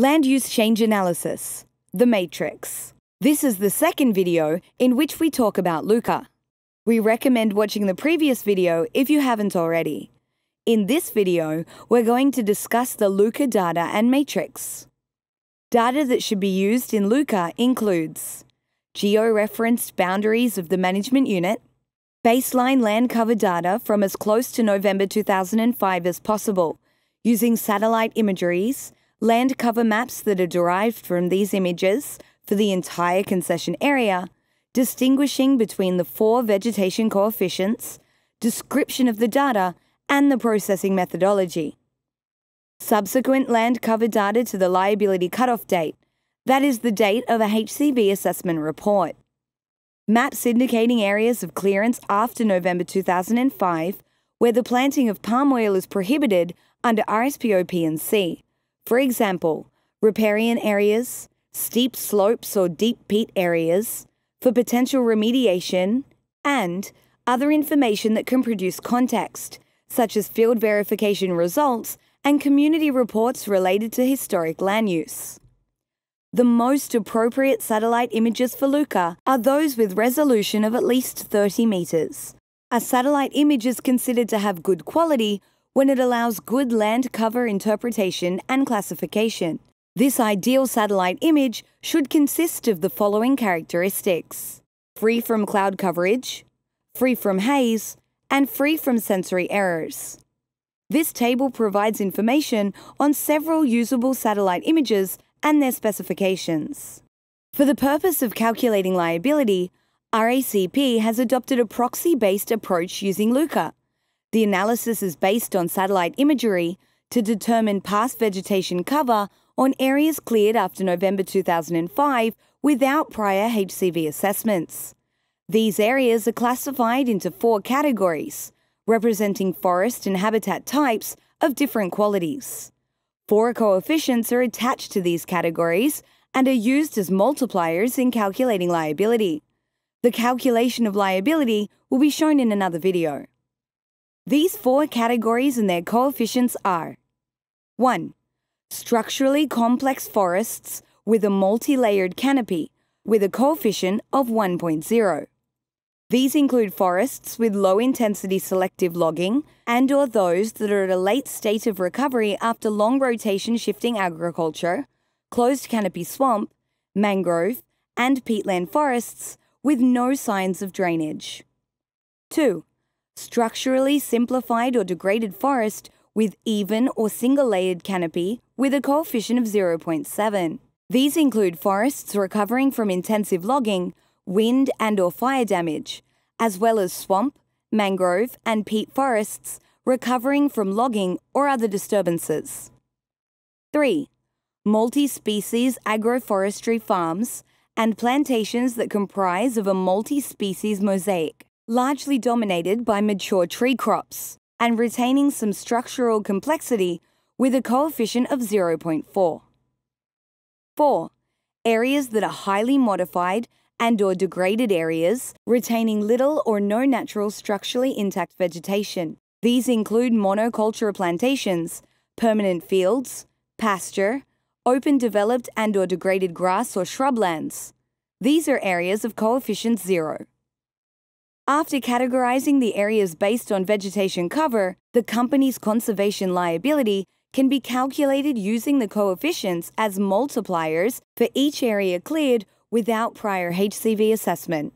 Land Use Change Analysis, The Matrix. This is the second video in which we talk about LUCA. We recommend watching the previous video if you haven't already. In this video, we're going to discuss the LUCA data and matrix. Data that should be used in LUCA includes geo-referenced boundaries of the management unit, baseline land cover data from as close to November 2005 as possible, using satellite imageries land cover maps that are derived from these images for the entire concession area, distinguishing between the four vegetation coefficients, description of the data, and the processing methodology. Subsequent land cover data to the liability cutoff date, that is the date of a HCB assessment report. Maps indicating areas of clearance after November 2005 where the planting of palm oil is prohibited under RSPO PNC for example, riparian areas, steep slopes or deep peat areas, for potential remediation, and other information that can produce context, such as field verification results and community reports related to historic land use. The most appropriate satellite images for Luca are those with resolution of at least 30 metres. A satellite image is considered to have good quality when it allows good land cover interpretation and classification. This ideal satellite image should consist of the following characteristics free from cloud coverage, free from haze, and free from sensory errors. This table provides information on several usable satellite images and their specifications. For the purpose of calculating liability, RACP has adopted a proxy based approach using Luca, the analysis is based on satellite imagery to determine past vegetation cover on areas cleared after November 2005 without prior HCV assessments. These areas are classified into four categories, representing forest and habitat types of different qualities. Four coefficients are attached to these categories and are used as multipliers in calculating liability. The calculation of liability will be shown in another video. These four categories and their coefficients are 1. Structurally complex forests with a multi layered canopy with a coefficient of 1.0. These include forests with low intensity selective logging and or those that are at a late state of recovery after long rotation shifting agriculture, closed canopy swamp, mangrove and peatland forests with no signs of drainage. 2 structurally simplified or degraded forest with even or single-layered canopy with a coefficient of 0.7. These include forests recovering from intensive logging, wind and or fire damage, as well as swamp, mangrove and peat forests recovering from logging or other disturbances. 3. Multi-species agroforestry farms and plantations that comprise of a multi-species mosaic largely dominated by mature tree crops and retaining some structural complexity with a coefficient of 0.4. 4. Areas that are highly modified and or degraded areas retaining little or no natural structurally intact vegetation. These include monoculture plantations, permanent fields, pasture, open developed and or degraded grass or shrublands. These are areas of coefficient 0. After categorizing the areas based on vegetation cover, the company's conservation liability can be calculated using the coefficients as multipliers for each area cleared without prior HCV assessment.